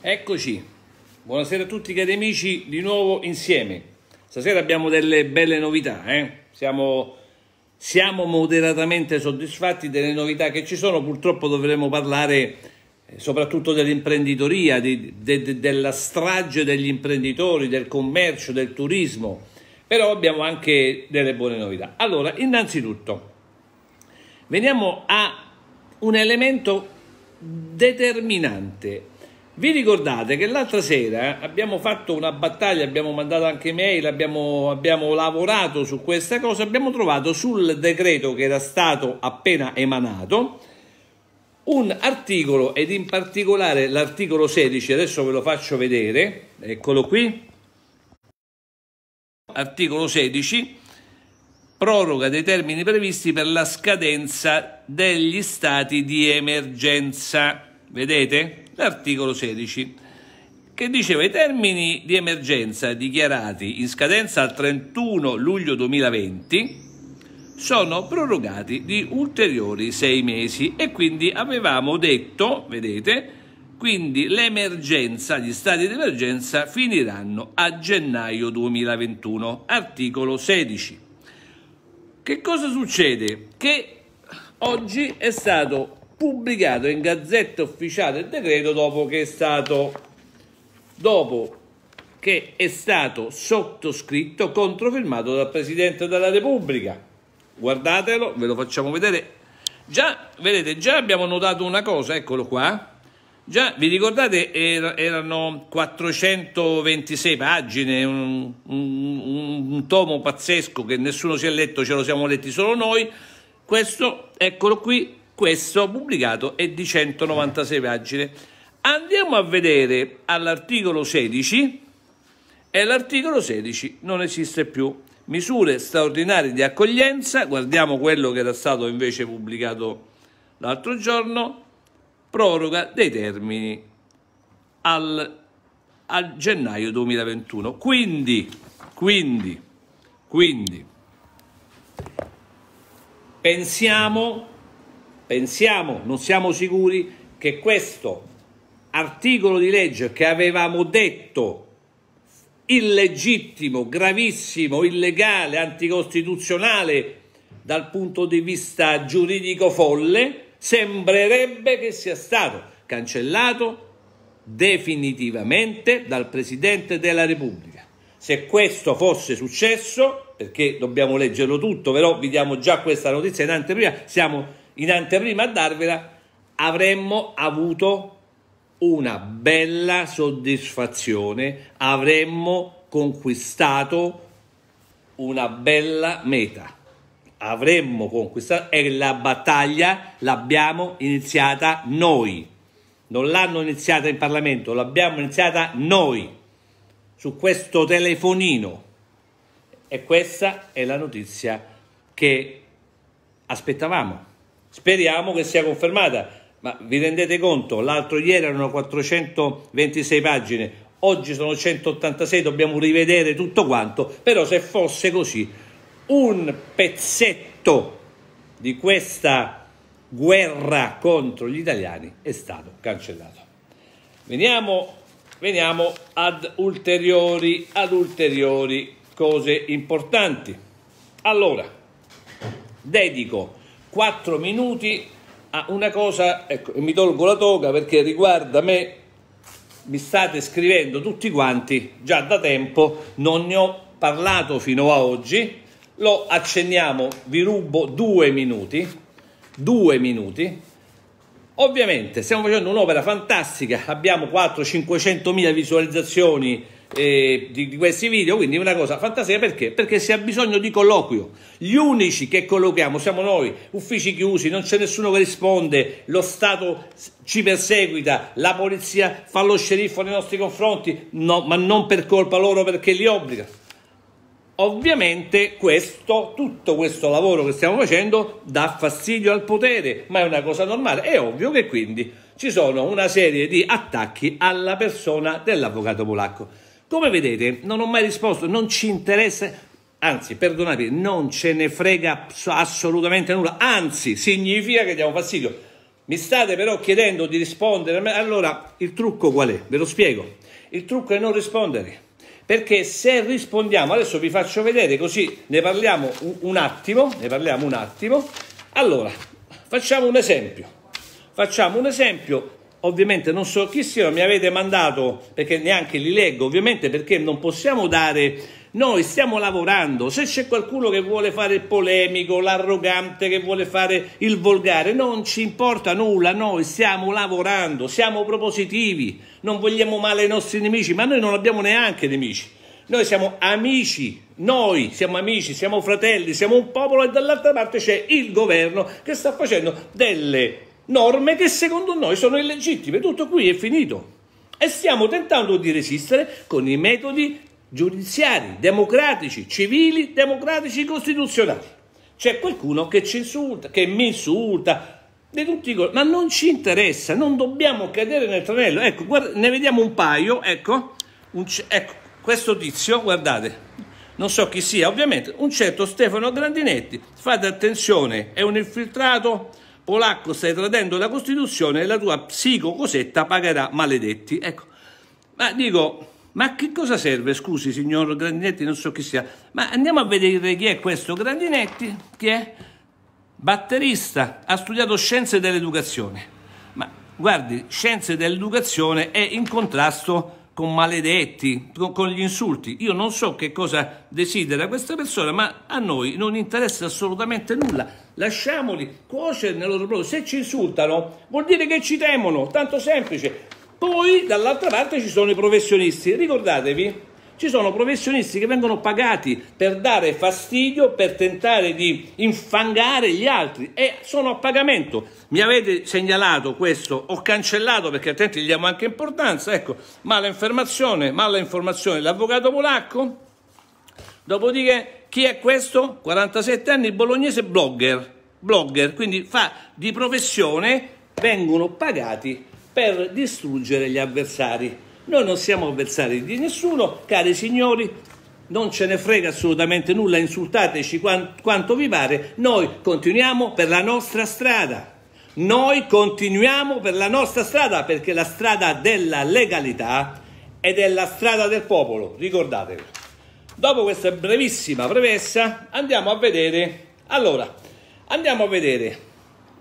Eccoci, buonasera a tutti cari amici, di nuovo insieme. Stasera abbiamo delle belle novità, eh? siamo, siamo, moderatamente soddisfatti delle novità che ci sono, purtroppo dovremo parlare eh, soprattutto dell'imprenditoria, de, de, della strage degli imprenditori, del commercio, del turismo, però abbiamo anche delle buone novità. Allora, innanzitutto, veniamo a un elemento determinante vi ricordate che l'altra sera abbiamo fatto una battaglia, abbiamo mandato anche mail, abbiamo, abbiamo lavorato su questa cosa, abbiamo trovato sul decreto che era stato appena emanato un articolo ed in particolare l'articolo 16, adesso ve lo faccio vedere, eccolo qui, articolo 16, proroga dei termini previsti per la scadenza degli stati di emergenza vedete? L'articolo 16, che diceva i termini di emergenza dichiarati in scadenza al 31 luglio 2020 sono prorogati di ulteriori sei mesi e quindi avevamo detto, vedete, quindi l'emergenza, gli stati di emergenza finiranno a gennaio 2021, articolo 16. Che cosa succede? Che oggi è stato pubblicato in gazzetta ufficiale il decreto dopo che è stato, che è stato sottoscritto, controfirmato dal Presidente della Repubblica. Guardatelo, ve lo facciamo vedere. Già, vedete, già abbiamo notato una cosa, eccolo qua. Già, vi ricordate, er-, erano 426 pagine, un, un, un, tomo pazzesco che nessuno si è letto, ce lo siamo letti solo noi. Questo, eccolo qui, questo pubblicato è di 196 pagine. Andiamo a vedere all'articolo 16 e l'articolo 16 non esiste più. Misure straordinarie di accoglienza, guardiamo quello che era stato invece pubblicato l'altro giorno, proroga dei termini al, al gennaio 2021. Quindi, quindi, quindi, pensiamo pensiamo, non siamo sicuri che questo articolo di legge che avevamo detto illegittimo, gravissimo, illegale, anticostituzionale dal punto di vista giuridico folle, sembrerebbe che sia stato cancellato definitivamente dal Presidente della Repubblica. Se questo fosse successo, perché dobbiamo leggerlo tutto, però vi diamo già questa notizia in anteprima, siamo in anteprima a darvela, avremmo avuto una bella soddisfazione, avremmo conquistato una bella meta. Avremmo conquistato e la battaglia l'abbiamo iniziata noi. Non l'hanno iniziata in Parlamento, l'abbiamo iniziata noi su questo telefonino. E questa è la notizia che aspettavamo. Speriamo che sia confermata. Ma vi rendete conto? L'altro ieri erano 426 pagine, oggi sono 186, dobbiamo rivedere tutto quanto, però se fosse così, un pezzetto di questa guerra contro gli italiani è stato cancellato. Veniamo, veniamo ad, ulteriori, ad ulteriori cose importanti. Allora, dedico 4 minuti a una cosa, ecco, mi tolgo la toga perché riguarda me, mi state scrivendo tutti quanti già da tempo, non ne ho parlato fino a oggi, lo accenniamo, vi rubo due minuti, due minuti. Ovviamente stiamo facendo un'opera fantastica, abbiamo 400-500 mila visualizzazioni eh, di, di, questi video, quindi una cosa fantasia perché? Perché si ha bisogno di colloquio. Gli unici che collochiamo siamo noi, uffici chiusi, non c'è nessuno che risponde, lo Stato ci perseguita, la polizia fa lo sceriffo nei nostri confronti, no, ma non per colpa loro perché li obbliga. Ovviamente questo, tutto questo lavoro che stiamo facendo dà fastidio al potere, ma è una cosa normale. È ovvio che quindi ci sono una serie di attacchi alla persona dell'avvocato polacco. Come vedete, non ho mai risposto, non ci interessa, anzi, perdonatemi, non ce ne frega assolutamente nulla, anzi, significa che diamo fastidio. Mi state però chiedendo di rispondere, allora il trucco qual è? Ve lo spiego. Il trucco è non rispondere, perché se rispondiamo, adesso vi faccio vedere così ne parliamo un attimo, ne parliamo un attimo. Allora, facciamo un esempio. Facciamo un esempio ovviamente non so chi siano, mi avete mandato, perché neanche li leggo, ovviamente perché non possiamo dare... Noi stiamo lavorando, se c'è qualcuno che vuole fare il polemico, l'arrogante, che vuole fare il volgare, non ci importa nulla, noi stiamo lavorando, siamo propositivi, non vogliamo male ai nostri nemici, ma noi non abbiamo neanche nemici. Noi siamo amici, noi siamo amici, siamo fratelli, siamo un popolo e dall'altra parte c'è il governo che sta facendo delle norme che secondo noi sono illegittime. Tutto qui è finito. E stiamo tentando di resistere con i metodi giudiziari, democratici, civili, democratici, costituzionali. C'è qualcuno che ci insulta, che mi insulta, di tutti i ma non ci interessa, non dobbiamo cadere nel tranello. Ecco, guarda, ne vediamo un paio, ecco, un, ecco, questo tizio, guardate, non so chi sia, ovviamente, un certo Stefano Grandinetti, fate attenzione, è un infiltrato polacco stai tradendo la Costituzione e la tua psicocosetta pagherà maledetti. Ecco, ma dico, ma che cosa serve? Scusi signor Grandinetti, non so chi sia, ma andiamo a vedere chi è questo Grandinetti, chi è? Batterista, ha studiato scienze dell'educazione, ma guardi, scienze dell'educazione è in contrasto con maledetti, con, con, gli insulti. Io non so che cosa desidera questa persona, ma a noi non interessa assolutamente nulla. Lasciamoli cuocere nel loro proprio. Se ci insultano, vuol dire che ci temono, tanto semplice. Poi dall'altra parte ci sono i professionisti. Ricordatevi ci sono professionisti che vengono pagati per dare fastidio, per tentare di infangare gli altri e sono a pagamento. Mi avete segnalato questo, ho cancellato perché attenti gli diamo anche importanza, ecco, mala informazione, mala informazione l'avvocato polacco. Dopodiché chi è questo? 47 anni, bolognese blogger, blogger, quindi fa di professione, vengono pagati per distruggere gli avversari. Noi non siamo avversari di nessuno, cari signori, non ce ne frega assolutamente nulla, insultateci quanto vi pare, noi continuiamo per la nostra strada. Noi continuiamo per la nostra strada perché la strada della legalità è della strada del popolo, ricordatelo. Dopo questa brevissima premessa andiamo a vedere, allora, andiamo a vedere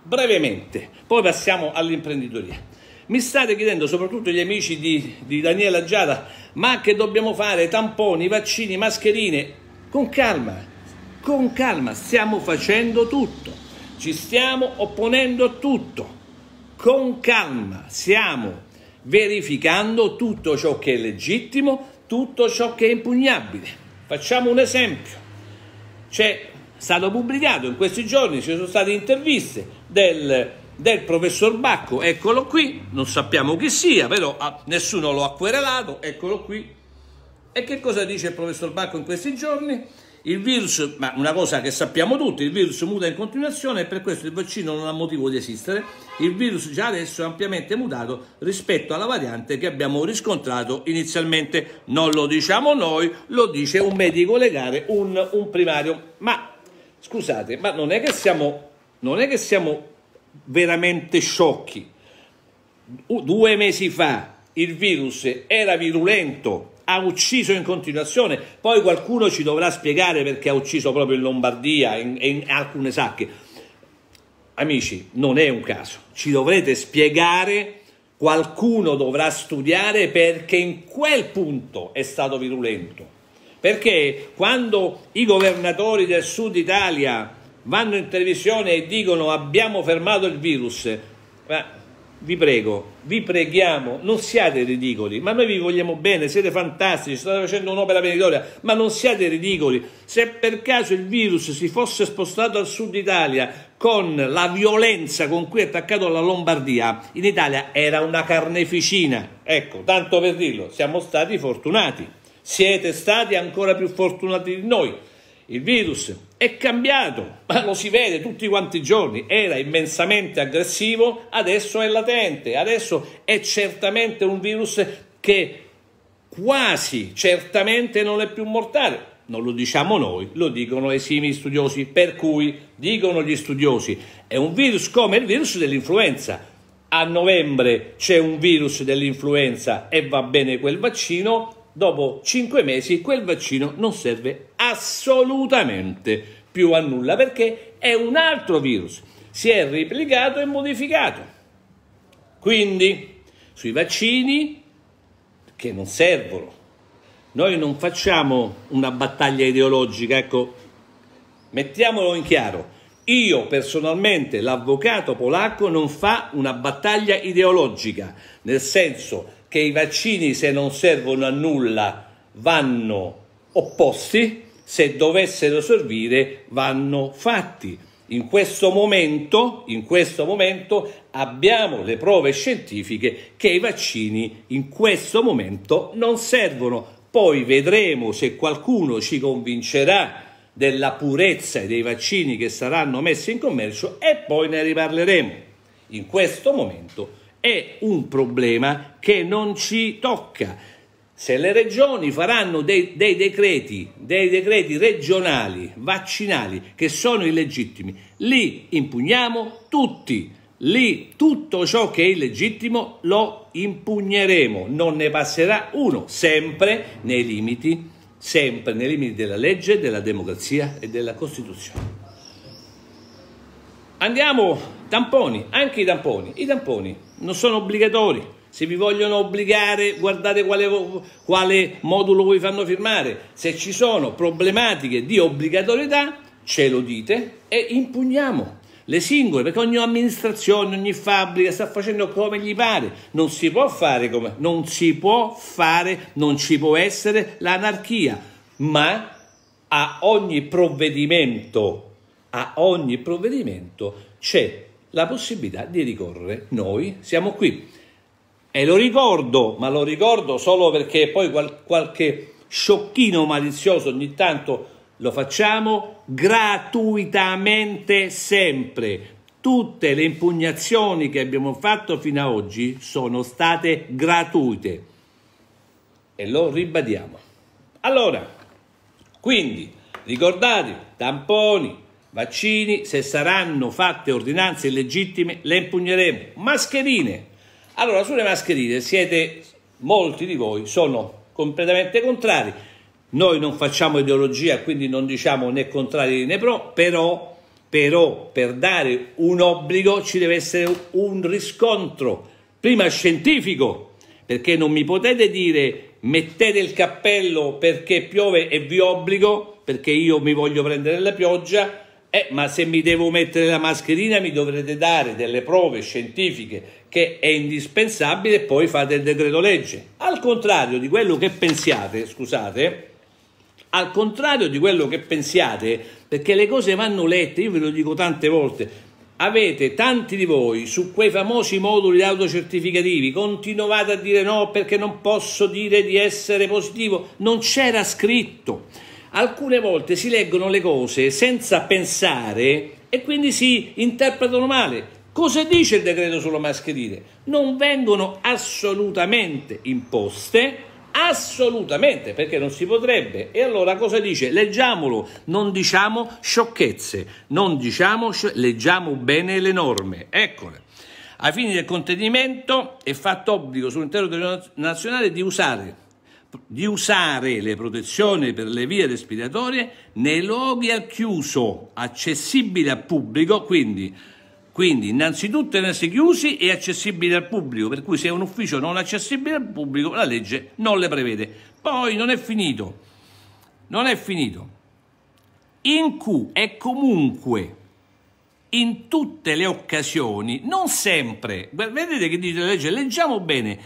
brevemente, poi passiamo all'imprenditoria. Mi state chiedendo, soprattutto gli amici di, di Daniela Giada, ma che dobbiamo fare? Tamponi, vaccini, mascherine? Con calma, con calma, stiamo facendo tutto, ci stiamo opponendo a tutto, con calma, stiamo verificando tutto ciò che è legittimo, tutto ciò che è impugnabile. Facciamo un esempio, c'è stato pubblicato in questi giorni, ci sono state interviste del del professor Bacco, eccolo qui, non sappiamo chi sia, però ah, nessuno lo ha querelato, eccolo qui. E che cosa dice il professor Bacco in questi giorni? Il virus, ma una cosa che sappiamo tutti, il virus muta in continuazione e per questo il vaccino non ha motivo di esistere. Il virus già adesso è ampiamente mutato rispetto alla variante che abbiamo riscontrato inizialmente. Non lo diciamo noi, lo dice un medico legale, un, un primario. Ma scusate, ma non è che siamo, non è che siamo veramente sciocchi. Due mesi fa il virus era virulento, ha ucciso in continuazione, poi qualcuno ci dovrà spiegare perché ha ucciso proprio in Lombardia e in, in alcune sacche. Amici, non è un caso, ci dovrete spiegare, qualcuno dovrà studiare perché in quel punto è stato virulento. Perché quando i governatori del sud Italia vanno in televisione e dicono abbiamo fermato il virus, ma vi prego, vi preghiamo, non siate ridicoli, ma noi vi vogliamo bene, siete fantastici, state facendo un'opera meritoria, ma non siate ridicoli. Se per caso il virus si fosse spostato al sud Italia con la violenza con cui è attaccato la Lombardia, in Italia era una carneficina. Ecco, tanto per dirlo, siamo stati fortunati. Siete stati ancora più fortunati di noi il virus è cambiato, ma lo si vede tutti quanti i giorni, era immensamente aggressivo, adesso è latente, adesso è certamente un virus che quasi certamente non è più mortale. Non lo diciamo noi, lo dicono i simili studiosi, per cui dicono gli studiosi, è un virus come il virus dell'influenza. A novembre c'è un virus dell'influenza e va bene quel vaccino, dopo cinque mesi quel vaccino non serve assolutamente più a nulla perché è un altro virus, si è replicato e modificato. Quindi sui vaccini che non servono, noi non facciamo una battaglia ideologica, ecco, mettiamolo in chiaro. Io personalmente, l'avvocato polacco, non fa una battaglia ideologica, nel senso che i vaccini se non servono a nulla vanno opposti, se dovessero servire vanno fatti. In questo, momento, in questo momento abbiamo le prove scientifiche che i vaccini in questo momento non servono. Poi vedremo se qualcuno ci convincerà della purezza dei vaccini che saranno messi in commercio e poi ne riparleremo. In questo momento è un problema che non ci tocca. Se le regioni faranno dei, dei, decreti, dei decreti regionali, vaccinali, che sono illegittimi, li impugniamo tutti. Lì tutto ciò che è illegittimo lo impugneremo, non ne passerà uno, sempre nei limiti, sempre nei limiti della legge, della democrazia e della Costituzione. Andiamo, tamponi, anche i tamponi. I tamponi non sono obbligatori. Se vi vogliono obbligare, guardate quale, quale modulo vi fanno firmare. Se ci sono problematiche di obbligatorietà, ce lo dite e impugniamo le singole, perché ogni amministrazione, ogni fabbrica sta facendo come gli pare, non si può fare come, non si può fare, non ci può essere l'anarchia, ma a ogni provvedimento a ogni provvedimento c'è la possibilità di ricorrere. Noi siamo qui. E lo ricordo, ma lo ricordo solo perché poi qual- qualche sciocchino malizioso ogni tanto lo facciamo gratuitamente sempre. Tutte le impugnazioni che abbiamo fatto fino ad oggi sono state gratuite e lo ribadiamo. Allora, quindi ricordate, tamponi, vaccini, se saranno fatte ordinanze illegittime le impugneremo. Mascherine. Allora, sulle mascherine siete, molti di voi sono completamente contrari. Noi non facciamo ideologia, quindi non diciamo né contrari né pro, però, però per dare un obbligo ci deve essere un riscontro, prima scientifico, perché non mi potete dire mettete il cappello perché piove e vi obbligo, perché io mi voglio prendere la pioggia, eh, ma se mi devo mettere la mascherina mi dovrete dare delle prove scientifiche che è indispensabile e poi fate il decreto legge. Al contrario di quello che pensiate, scusate, al contrario di quello che pensiate, perché le cose vanno lette, io ve lo dico tante volte, avete tanti di voi su quei famosi moduli autocertificativi, continuate a dire no perché non posso dire di essere positivo, non c'era scritto alcune volte si leggono le cose senza pensare e quindi si interpretano male. Cosa dice il decreto sulle mascherine? Non vengono assolutamente imposte, assolutamente, perché non si potrebbe. E allora cosa dice? Leggiamolo, non diciamo sciocchezze, non diciamo, leggiamo bene le norme, eccole. Ai fini del contenimento è fatto obbligo sull'intero territorio nazionale di usare di usare le protezioni per le vie respiratorie nei luoghi al chiuso, accessibili al pubblico, quindi, quindi innanzitutto essere chiusi e accessibili al pubblico, per cui se è un ufficio non accessibile al pubblico la legge non le prevede. Poi non è finito, non è finito. In cui è comunque in tutte le occasioni, non sempre, vedete che dice la legge, leggiamo bene,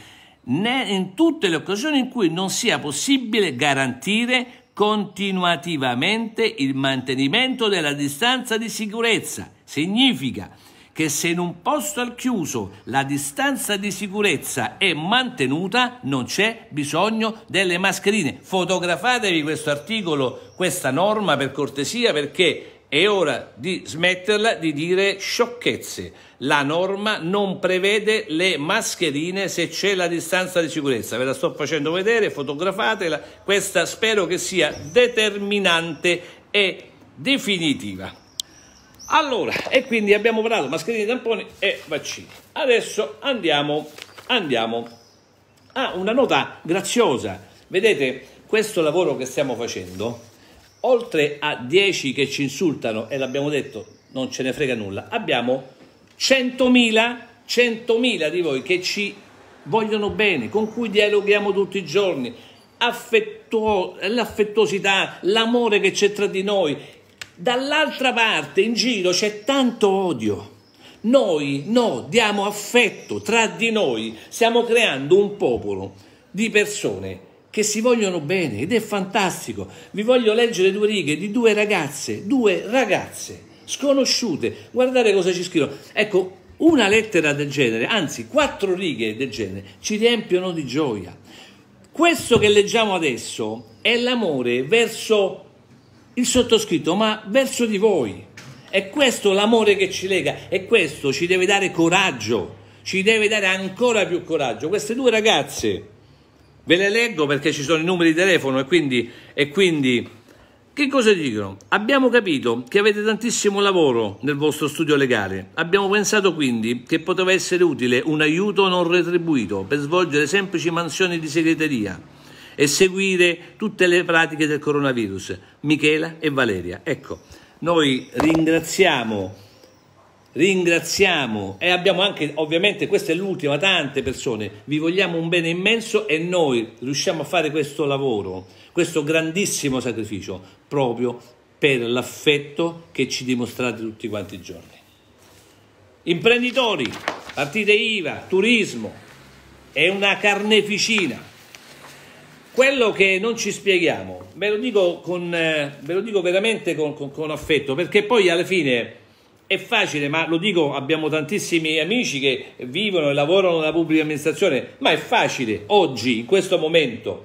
né in tutte le occasioni in cui non sia possibile garantire continuativamente il mantenimento della distanza di sicurezza. Significa che se in un posto al chiuso la distanza di sicurezza è mantenuta non c'è bisogno delle mascherine. Fotografatevi questo articolo, questa norma per cortesia perché è ora di smetterla di dire sciocchezze. La norma non prevede le mascherine se c'è la distanza di sicurezza. Ve la sto facendo vedere, fotografatela. Questa spero che sia determinante e definitiva. Allora, e quindi abbiamo parlato mascherine, tamponi e vaccini. Adesso andiamo, andiamo a una nota graziosa. Vedete, questo lavoro che stiamo facendo oltre a 10 che ci insultano, e l'abbiamo detto, non ce ne frega nulla, abbiamo 100.000, 100.000 di voi che ci vogliono bene, con cui dialoghiamo tutti i giorni, Affettuo, l'affettuosità, l'amore che c'è tra di noi. Dall'altra parte, in giro, c'è tanto odio. Noi no, diamo affetto tra di noi, stiamo creando un popolo di persone che si vogliono bene ed è fantastico. Vi voglio leggere due righe di due ragazze, due ragazze sconosciute. Guardate cosa ci scrivono. Ecco, una lettera del genere, anzi quattro righe del genere, ci riempiono di gioia. Questo che leggiamo adesso è l'amore verso il sottoscritto, ma verso di voi. È questo l'amore che ci lega e questo ci deve dare coraggio, ci deve dare ancora più coraggio. Queste due ragazze Ve le leggo perché ci sono i numeri di telefono e quindi, e quindi che cosa dicono? Abbiamo capito che avete tantissimo lavoro nel vostro studio legale. Abbiamo pensato quindi che poteva essere utile un aiuto non retribuito per svolgere semplici mansioni di segreteria e seguire tutte le pratiche del coronavirus. Michela e Valeria. Ecco, noi ringraziamo ringraziamo e abbiamo anche, ovviamente questa è l'ultima, tante persone, vi vogliamo un bene immenso e noi riusciamo a fare questo lavoro, questo grandissimo sacrificio proprio per l'affetto che ci dimostrate tutti quanti i giorni. Imprenditori, partite IVA, turismo, è una carneficina. Quello che non ci spieghiamo, ve lo dico, con, eh, ve lo dico veramente con, con, con affetto, perché poi alla fine è facile, ma lo dico, abbiamo tantissimi amici che vivono e lavorano nella pubblica amministrazione, ma è facile oggi, in questo momento,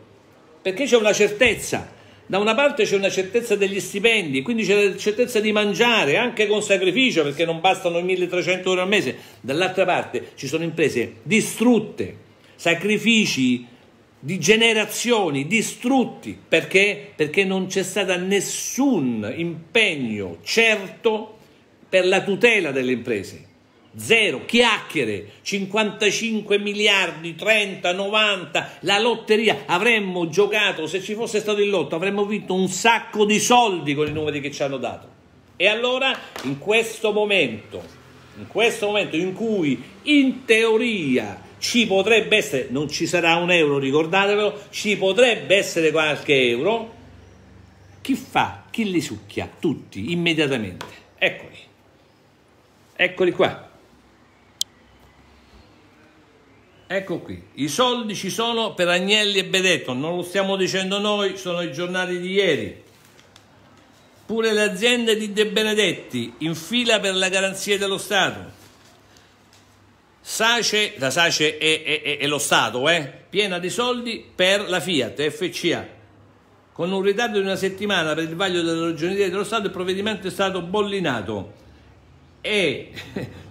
perché c'è una certezza. Da una parte c'è una certezza degli stipendi, quindi c'è la certezza di mangiare anche con sacrificio perché non bastano i 1300 euro al mese, dall'altra parte ci sono imprese distrutte, sacrifici di generazioni distrutti perché, perché non c'è stato nessun impegno certo per la tutela delle imprese. Zero, chiacchiere, 55 miliardi, 30, 90, la lotteria, avremmo giocato, se ci fosse stato il lotto, avremmo vinto un sacco di soldi con i numeri che ci hanno dato. E allora in questo momento, in questo momento in cui in teoria ci potrebbe essere, non ci sarà un euro, ricordatevelo, ci potrebbe essere qualche euro, chi fa? Chi li succhia? Tutti, immediatamente. Eccoli. Eccoli qua. Ecco qui, i soldi ci sono per Agnelli e Bedetto, non lo stiamo dicendo noi, sono i giornali di ieri. Pure le aziende di De Benedetti in fila per la garanzia dello Stato. Sace, la Sace è, è, è, è lo Stato, eh? piena di soldi per la Fiat FCA. Con un ritardo di una settimana per il vaglio della ragioneria dello Stato il provvedimento è stato bollinato e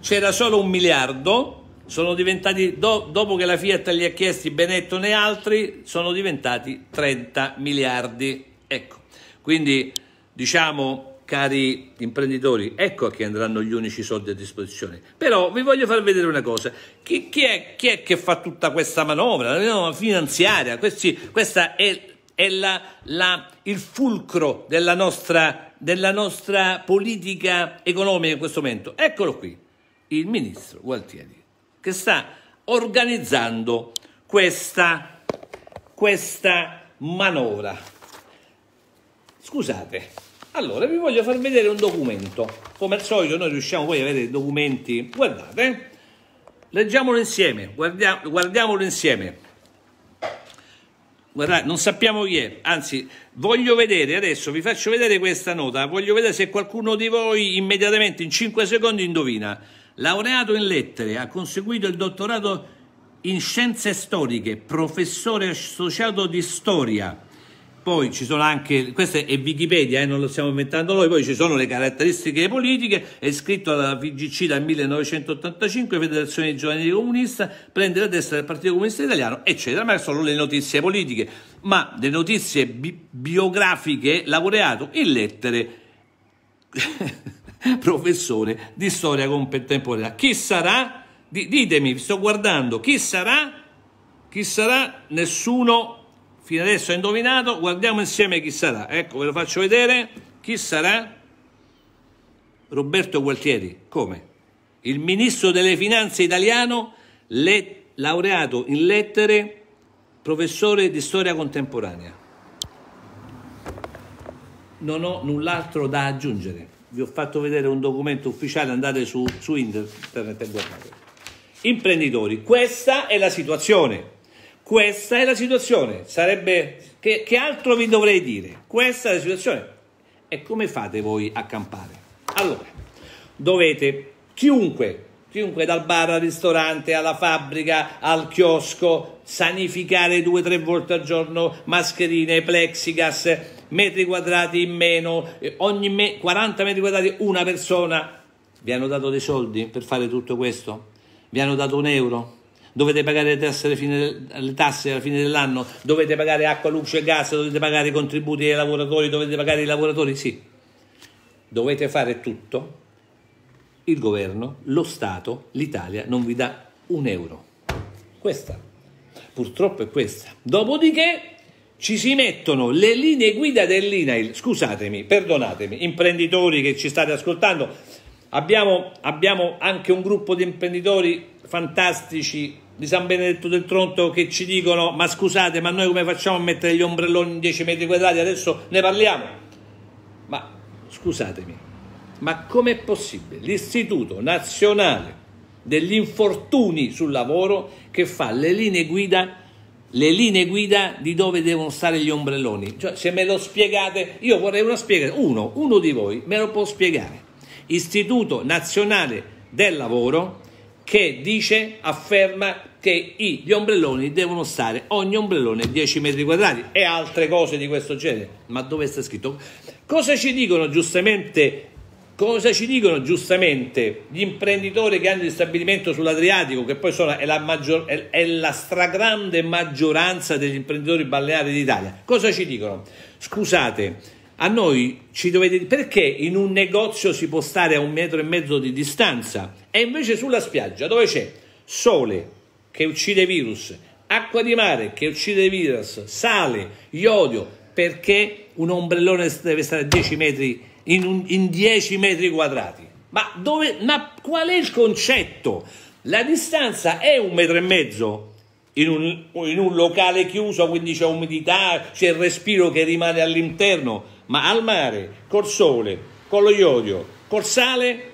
c'era solo un miliardo, sono diventati, do, dopo che la Fiat gli ha chiesti Benetton e altri, sono diventati 30 miliardi. Ecco, quindi diciamo, cari imprenditori, ecco a chi andranno gli unici soldi a disposizione. Però vi voglio far vedere una cosa, chi, chi, è, chi è, che fa tutta questa manovra, la manovra finanziaria, questi, questa è è la, la, il fulcro della nostra, della nostra politica economica in questo momento. Eccolo qui, il ministro Gualtieri, che sta organizzando questa, questa manovra. Scusate, allora vi voglio far vedere un documento. Come al solito noi riusciamo poi a vedere i documenti. Guardate, leggiamolo insieme, guardia, guardiamolo insieme. Guardate, non sappiamo chi è, anzi voglio vedere, adesso vi faccio vedere questa nota, voglio vedere se qualcuno di voi immediatamente in 5 secondi indovina. Laureato in lettere, ha conseguito il dottorato in scienze storiche, professore associato di storia poi ci sono anche, questa è Wikipedia, eh, non lo stiamo inventando noi, poi ci sono le caratteristiche politiche, è scritto dalla VGC dal 1985, Federazione Giovanile Comunista, prende la testa del Partito Comunista Italiano, eccetera, ma sono le notizie politiche, ma le notizie bi biografiche, laureato in lettere. professore di storia contemporanea. Chi sarà? ditemi, sto guardando, chi sarà? Chi sarà? Nessuno Fino adesso ha indovinato, guardiamo insieme chi sarà. Ecco, ve lo faccio vedere. Chi sarà? Roberto Gualtieri. Come? Il ministro delle finanze italiano, le, laureato in lettere, professore di storia contemporanea. Non ho null'altro da aggiungere. Vi ho fatto vedere un documento ufficiale, andate su, su internet e guardate. Imprenditori, questa è la situazione. Questa è la situazione. Sarebbe che, che altro vi dovrei dire? Questa è la situazione. E come fate voi a campare? Allora, dovete chiunque chiunque dal bar al ristorante, alla fabbrica, al chiosco, sanificare due o tre volte al giorno mascherine, plexigas, metri quadrati in meno, eh, ogni me 40 metri quadrati una persona. Vi hanno dato dei soldi per fare tutto questo? Vi hanno dato un euro? dovete pagare le, le tasse alla fine dell'anno, dovete pagare acqua, luce e gas, dovete pagare i contributi ai lavoratori, dovete pagare i lavoratori, sì. Dovete fare tutto, il governo, lo Stato, l'Italia non vi dà un euro. Questa, purtroppo è questa. Dopodiché ci si mettono le linee guida dell'INAIL. Scusatemi, perdonatemi, imprenditori che ci state ascoltando, abbiamo, abbiamo anche un gruppo di imprenditori fantastici di San Benedetto del Tronto che ci dicono ma scusate ma noi come facciamo a mettere gli ombrelloni in 10 metri quadrati adesso ne parliamo ma scusatemi ma com'è possibile l'istituto nazionale degli infortuni sul lavoro che fa le linee guida le linee guida di dove devono stare gli ombrelloni cioè se me lo spiegate io vorrei una spiegare uno, uno di voi me lo può spiegare istituto nazionale del lavoro che dice, afferma che gli ombrelloni devono stare, ogni ombrellone 10 metri quadrati e altre cose di questo genere. Ma dove sta scritto? Cosa ci dicono giustamente Cosa ci dicono giustamente gli imprenditori che hanno il stabilimento sull'Adriatico, che poi sono, è, la maggior, è, è, la stragrande maggioranza degli imprenditori balneari d'Italia? Cosa ci dicono? Scusate, a noi ci dovete dire perché in un negozio si può stare a un metro e mezzo di distanza e invece sulla spiaggia dove c'è sole che uccide virus, acqua di mare che uccide virus, sale, iodio, perché un ombrellone deve stare a 10 metri in, un, in 10 metri quadrati? Ma, dove, ma qual è il concetto? La distanza è un metro e mezzo in un, in un locale chiuso, quindi c'è umidità, c'è il respiro che rimane all'interno ma al mare, col sole, con lo iodio, col sale,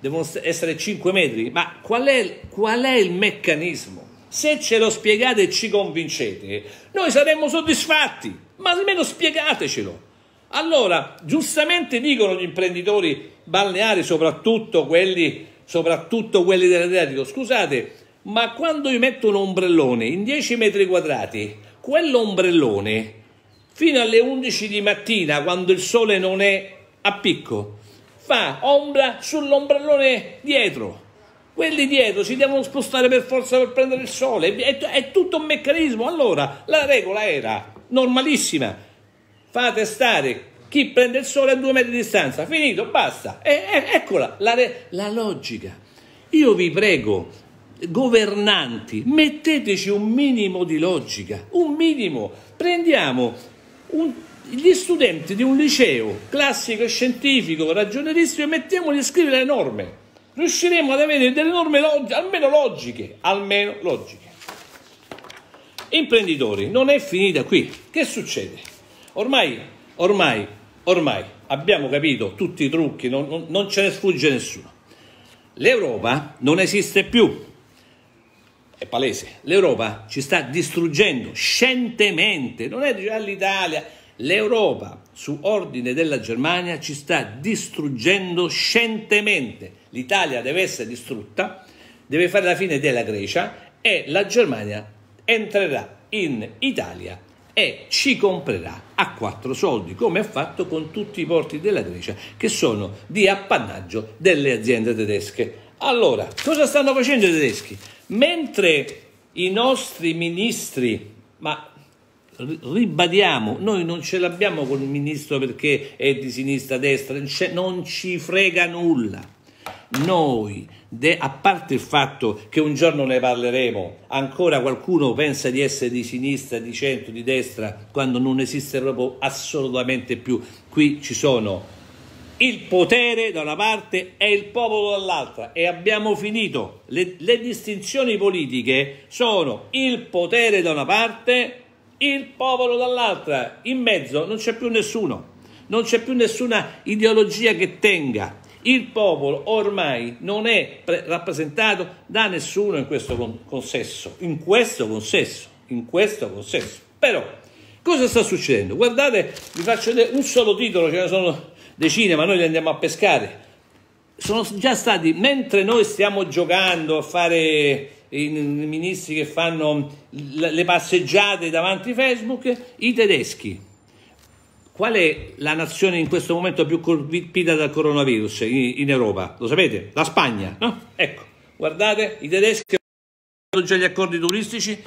devono essere 5 metri. Ma qual è, qual è il meccanismo? Se ce lo spiegate e ci convincete, noi saremmo soddisfatti, ma almeno spiegatecelo. Allora, giustamente dicono gli imprenditori balneari, soprattutto quelli, soprattutto quelli dell'Adriatico, scusate, ma quando io metto un ombrellone in 10 metri quadrati, quell'ombrellone fino alle 11 di mattina, quando il sole non è a picco, fa ombra sull'ombrellone dietro. Quelli dietro si devono spostare per forza per prendere il sole, è, è tutto un meccanismo. Allora la regola era normalissima: fate stare chi prende il sole a due metri di distanza, finito, basta. E, e, eccola la, re, la logica. Io vi prego, governanti, metteteci un minimo di logica, un minimo. Prendiamo un, gli studenti di un liceo classico, scientifico, ragionieristico, mettiamoli a scrivere le norme. Riusciremo ad avere delle norme log- almeno logiche, almeno logiche. Imprenditori, non è finita qui. Che succede? Ormai, ormai, ormai abbiamo capito tutti i trucchi, non, non, non ce ne sfugge nessuno. L'Europa non esiste più, è palese, l'Europa ci sta distruggendo scientemente, non è già l'Italia, l'Europa su ordine della Germania ci sta distruggendo scientemente, l'Italia deve essere distrutta, deve fare la fine della Grecia e la Germania entrerà in Italia e ci comprerà a quattro soldi, come ha fatto con tutti i porti della Grecia, che sono di appannaggio delle aziende tedesche. Allora, cosa stanno facendo i tedeschi? Mentre i nostri ministri, ma ribadiamo, noi non ce l'abbiamo con il ministro perché è di sinistra a destra, non ci frega nulla. Noi, de, a parte il fatto che un giorno ne parleremo, ancora qualcuno pensa di essere di sinistra, di centro, di destra, quando non esiste proprio assolutamente più. Qui ci sono il potere da una parte e il popolo dall'altra e abbiamo finito. Le, le, distinzioni politiche sono il potere da una parte, il popolo dall'altra. In mezzo non c'è più nessuno, non c'è più nessuna ideologia che tenga. Il popolo ormai non è pre- rappresentato da nessuno in questo con- consesso, in questo consesso, in questo consesso. Però cosa sta succedendo? Guardate, vi faccio vedere un solo titolo, ce ne sono decine, ma noi li andiamo a pescare. Sono già stati, mentre noi stiamo giocando a fare i ministri che fanno le passeggiate davanti a Facebook, i tedeschi. Qual è la nazione in questo momento più colpita dal coronavirus in Europa? Lo sapete? La Spagna, no? Ecco, guardate, i tedeschi hanno già gli accordi turistici,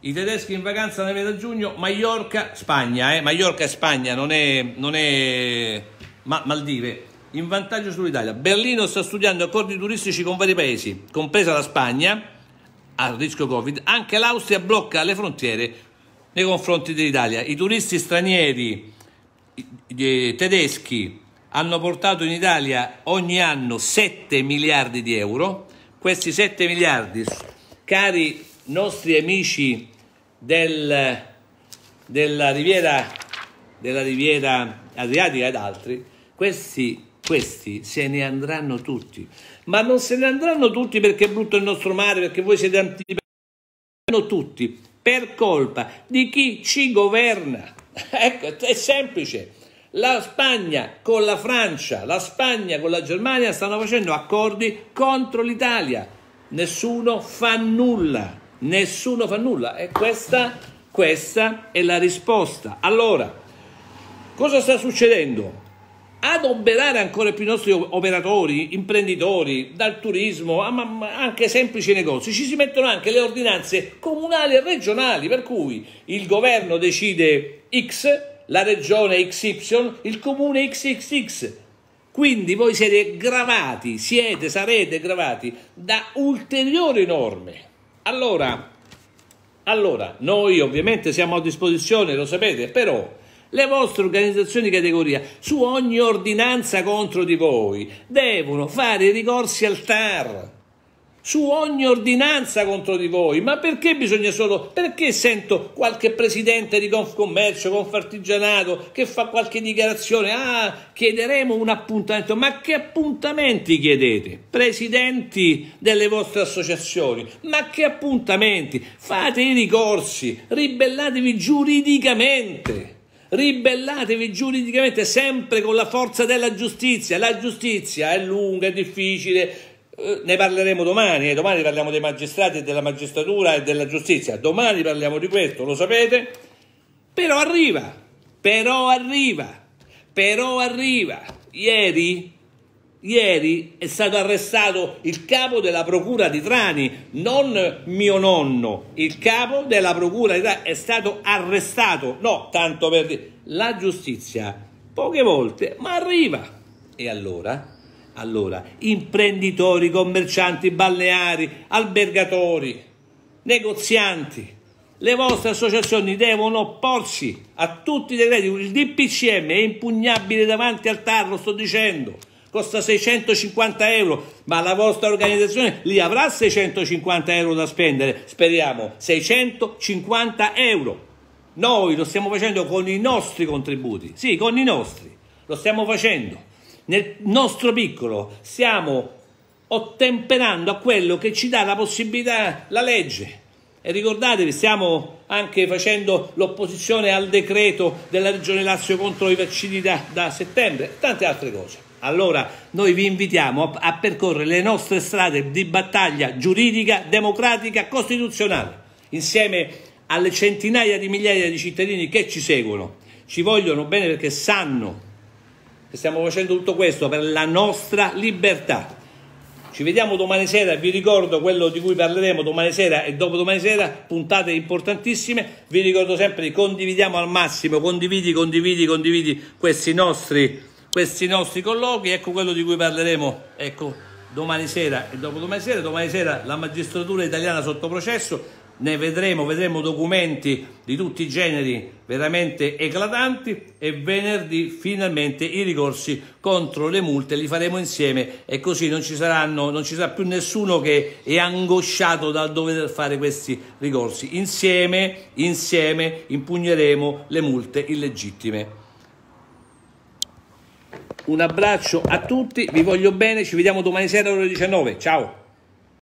i tedeschi in vacanza nel metà giugno, Maiorca, Spagna, eh? Maiorca e Spagna, non è, non è ma Maldive in vantaggio sull'Italia. Berlino sta studiando accordi turistici con vari paesi, compresa la Spagna, a rischio Covid, anche l'Austria blocca le frontiere nei confronti dell'Italia. I turisti stranieri i eh, tedeschi hanno portato in Italia ogni anno 7 miliardi di euro. Questi 7 miliardi, cari nostri amici del, della, riviera, della riviera adriatica ed altri, questi, questi se ne andranno tutti, ma non se ne andranno tutti perché è brutto il nostro mare, perché voi siete Se ne andranno tutti per colpa di chi ci governa. ecco, è semplice. La Spagna con la Francia, la Spagna con la Germania stanno facendo accordi contro l'Italia. Nessuno fa nulla, nessuno fa nulla. E questa, questa è la risposta. Allora, cosa sta succedendo? ad operare ancora più i nostri operatori, imprenditori, dal turismo, anche semplici negozi, ci si mettono anche le ordinanze comunali e regionali, per cui il governo decide X, la regione XY, il comune XXX. Quindi voi siete gravati, siete, sarete gravati da ulteriori norme. Allora, allora, noi ovviamente siamo a disposizione, lo sapete, però le vostre organizzazioni di categoria su ogni ordinanza contro di voi devono fare ricorsi al TAR su ogni ordinanza contro di voi. Ma perché bisogna solo? Perché sento qualche presidente di Confcommercio, Confartigianato che fa qualche dichiarazione? Ah, chiederemo un appuntamento. Ma che appuntamenti chiedete? Presidenti delle vostre associazioni, ma che appuntamenti? Fate i ricorsi, ribellatevi giuridicamente. Ribellatevi giuridicamente sempre con la forza della giustizia. La giustizia è lunga, è difficile. Eh, ne parleremo domani, e eh. domani parliamo dei magistrati e della magistratura e della giustizia. Domani parliamo di questo, lo sapete? Però arriva, però arriva, però arriva. Ieri Ieri è stato arrestato il capo della procura di Trani, non mio nonno, il capo della procura di Trani è stato arrestato, no, tanto per dire, la giustizia poche volte, ma arriva. E allora? Allora, imprenditori, commercianti, balneari, albergatori, negozianti, le vostre associazioni devono opporsi a tutti i decreti, il DPCM è impugnabile davanti al tarlo, sto dicendo costa 650 euro, ma la vostra organizzazione li avrà 650 euro da spendere, speriamo, 650 euro. Noi lo stiamo facendo con i nostri contributi, sì, con i nostri, lo stiamo facendo. Nel nostro piccolo stiamo ottemperando a quello che ci dà la possibilità la legge. E ricordatevi, stiamo anche facendo l'opposizione al decreto della Regione Lazio contro i vaccini da, da settembre e tante altre cose. Allora noi vi invitiamo a, a percorrere le nostre strade di battaglia giuridica, democratica, costituzionale, insieme alle centinaia di migliaia di cittadini che ci seguono. Ci vogliono bene perché sanno che stiamo facendo tutto questo per la nostra libertà. Ci vediamo domani sera, vi ricordo quello di cui parleremo domani sera e dopodomani sera, puntate importantissime. Vi ricordo sempre condividiamo al massimo, condividi, condividi, condividi questi nostri questi nostri colloqui, ecco quello di cui parleremo ecco, domani sera e dopodomani sera. Domani sera la magistratura italiana sotto processo, ne vedremo, vedremo documenti di tutti i generi veramente eclatanti e venerdì finalmente i ricorsi contro le multe li faremo insieme e così non ci, saranno, non ci sarà più nessuno che è angosciato dal dover fare questi ricorsi. Insieme, insieme impugneremo le multe illegittime un abbraccio a tutti, vi voglio bene, ci vediamo domani sera alle ore 19, ciao!